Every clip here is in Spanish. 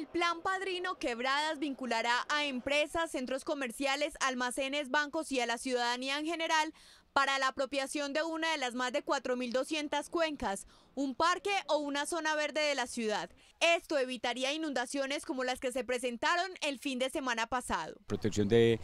El plan Padrino Quebradas vinculará a empresas, centros comerciales, almacenes, bancos y a la ciudadanía en general para la apropiación de una de las más de 4.200 cuencas, un parque o una zona verde de la ciudad. Esto evitaría inundaciones como las que se presentaron el fin de semana pasado. Protección de,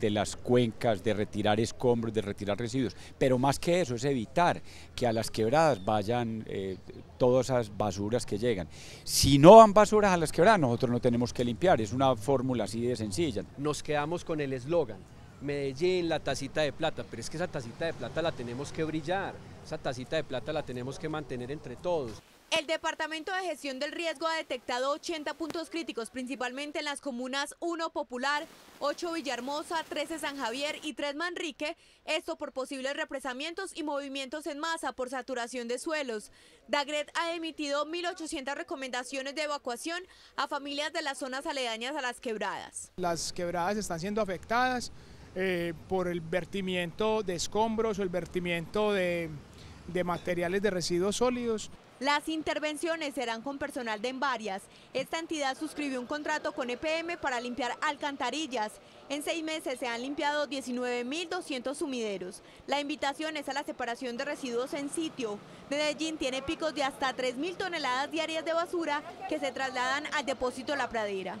las cuencas, de retirar escombros, de retirar residuos, pero más que eso es evitar que a las quebradas vayan eh, todas esas basuras que llegan. Si no van basuras a las quebradas, nosotros no tenemos que limpiar. Es una fórmula así de sencilla. Nos quedamos con el eslogan. Medellín, la tacita de plata, pero es que esa tacita de plata la tenemos que brillar, esa tacita de plata la tenemos que mantener entre todos. El Departamento de Gestión del Riesgo ha detectado 80 puntos críticos, principalmente en las comunas 1 Popular, 8 Villahermosa, 13 San Javier y 3 Manrique, esto por posibles represamientos y movimientos en masa por saturación de suelos. Dagret ha emitido 1.800 recomendaciones de evacuación a familias de las zonas aledañas a las quebradas. Las quebradas están siendo afectadas, eh, por el vertimiento de escombros o el vertimiento de, de materiales de residuos sólidos. Las intervenciones serán con personal de Envarias. Esta entidad suscribió un contrato con EPM para limpiar alcantarillas. En seis meses se han limpiado 19.200 sumideros. La invitación es a la separación de residuos en sitio. Medellín tiene picos de hasta 3.000 toneladas diarias de basura que se trasladan al depósito La Pradera.